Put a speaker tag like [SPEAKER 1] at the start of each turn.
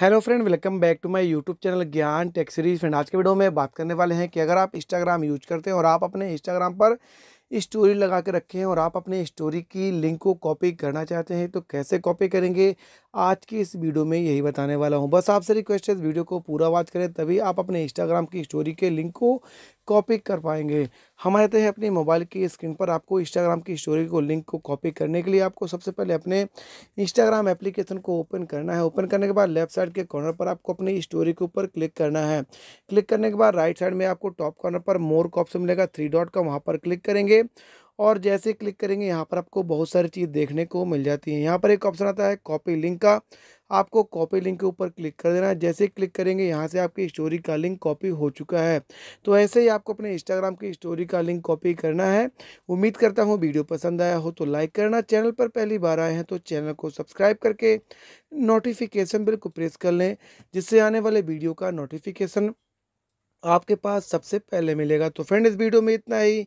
[SPEAKER 1] hello friend welcome back to my YouTube channel Gyan Tech series friend आज के video में बात करने वाले हैं कि अगर आप इंस्टाग्राम यूज करते हैं और आप अपने इंस्टाग्राम पर स्टोरी लगा के रखे हैं और आप अपने स्टोरी की लिंक को कॉपी करना चाहते हैं तो कैसे कॉपी करेंगे आज की इस वीडियो में यही बताने वाला हूँ बस आपसे रिक्वेस्ट है इस वीडियो को पूरा वॉच करें तभी आप अपने इंस्टाग्राम की स्टोरी के लिंक को कॉपी कर पाएंगे हमारे है अपने मोबाइल की स्क्रीन पर आपको इंस्टाग्राम की स्टोरी को लिंक को कॉपी करने के लिए आपको सबसे पहले अपने इंस्टाग्राम एप्लीकेशन को ओपन करना है ओपन करने के बाद लेफ्ट साइड के कॉर्नर पर आपको अपनी स्टोरी के ऊपर क्लिक करना है क्लिक करने के बाद राइट साइड में आपको टॉप कॉर्नर पर मोर का ऑप्शन मिलेगा थ्री डॉट का वहाँ पर क्लिक करेंगे और जैसे क्लिक करेंगे यहाँ पर आपको बहुत सारी चीज़ देखने को मिल जाती है यहाँ पर एक ऑप्शन आता है कॉपी लिंक का आपको कॉपी लिंक के ऊपर क्लिक कर देना है जैसे क्लिक करेंगे यहाँ से आपकी स्टोरी का लिंक कॉपी हो चुका है तो ऐसे ही आपको अपने इंस्टाग्राम की स्टोरी का लिंक कॉपी करना है उम्मीद करता हूँ वीडियो पसंद आया हो तो लाइक करना चैनल पर पहली बार आए हैं तो चैनल को सब्सक्राइब करके नोटिफिकेशन बिल को प्रेस कर लें जिससे आने वाले वीडियो का नोटिफिकेशन आपके पास सबसे पहले मिलेगा तो फ्रेंड इस वीडियो में इतना ही